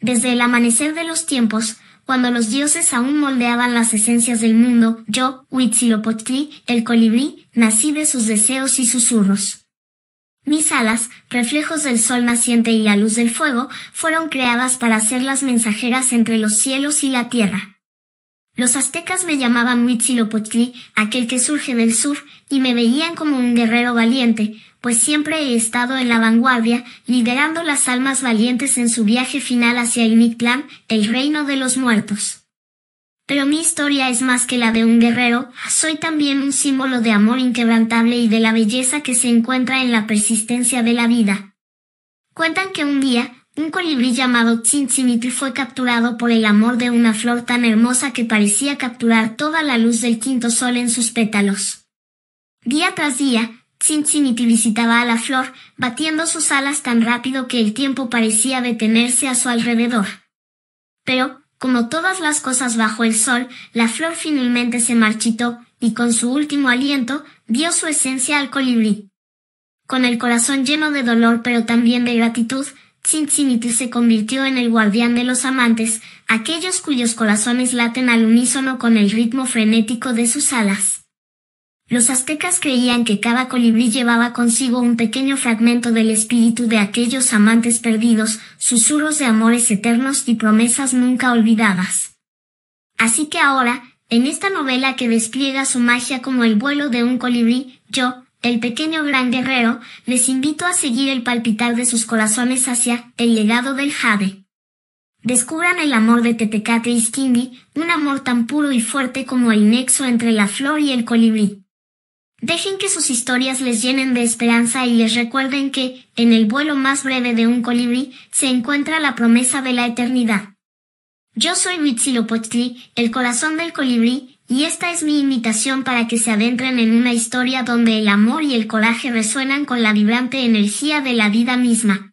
Desde el amanecer de los tiempos, cuando los dioses aún moldeaban las esencias del mundo, yo, Huitzilopochtli, el colibrí, nací de sus deseos y susurros. Mis alas, reflejos del sol naciente y la luz del fuego, fueron creadas para ser las mensajeras entre los cielos y la tierra. Los aztecas me llamaban Huitzilopochtli, aquel que surge del sur, y me veían como un guerrero valiente, pues siempre he estado en la vanguardia, liderando las almas valientes en su viaje final hacia Initlam, el reino de los muertos. Pero mi historia es más que la de un guerrero, soy también un símbolo de amor inquebrantable y de la belleza que se encuentra en la persistencia de la vida. Cuentan que un día, un colibrí llamado Tzintzimitl fue capturado por el amor de una flor tan hermosa que parecía capturar toda la luz del quinto sol en sus pétalos. Día tras día, Cincinnati visitaba a la flor, batiendo sus alas tan rápido que el tiempo parecía detenerse a su alrededor. Pero, como todas las cosas bajo el sol, la flor finalmente se marchitó, y con su último aliento, dio su esencia al colibrí. Con el corazón lleno de dolor pero también de gratitud, Cincinnati se convirtió en el guardián de los amantes, aquellos cuyos corazones laten al unísono con el ritmo frenético de sus alas. Los aztecas creían que cada colibrí llevaba consigo un pequeño fragmento del espíritu de aquellos amantes perdidos, susurros de amores eternos y promesas nunca olvidadas. Así que ahora, en esta novela que despliega su magia como el vuelo de un colibrí, yo, el pequeño gran guerrero, les invito a seguir el palpitar de sus corazones hacia el legado del jade. Descubran el amor de Tetecate y Skindi, un amor tan puro y fuerte como el nexo entre la flor y el colibrí. Dejen que sus historias les llenen de esperanza y les recuerden que, en el vuelo más breve de un colibrí, se encuentra la promesa de la eternidad. Yo soy Huitzilopochtli, el corazón del colibrí, y esta es mi invitación para que se adentren en una historia donde el amor y el coraje resuenan con la vibrante energía de la vida misma.